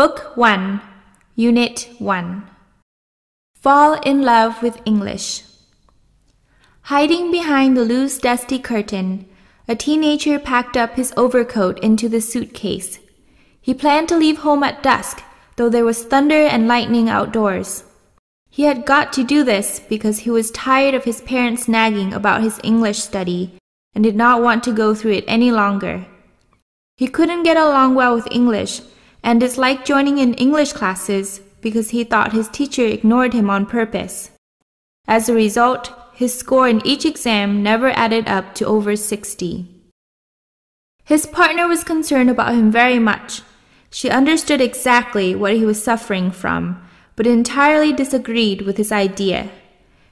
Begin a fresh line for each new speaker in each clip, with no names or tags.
Book 1, Unit 1 Fall in Love with English. Hiding behind the loose, dusty curtain, a teenager packed up his overcoat into the suitcase. He planned to leave home at dusk, though there was thunder and lightning outdoors. He had got to do this because he was tired of his parents nagging about his English study and did not want to go through it any longer. He couldn't get along well with English, and disliked joining in English classes because he thought his teacher ignored him on purpose. As a result, his score in each exam never added up to over 60. His partner was concerned about him very much. She understood exactly what he was suffering from, but entirely disagreed with his idea.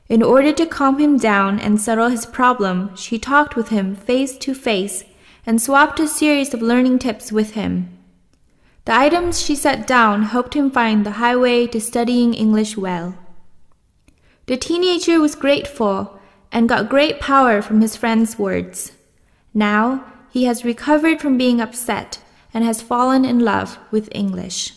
In order to calm him down and settle his problem, she talked with him face to face and swapped a series of learning tips with him. The items she set down helped him find the highway to studying English well. The teenager was grateful and got great power from his friend's words. Now he has recovered from being upset and has fallen in love with English.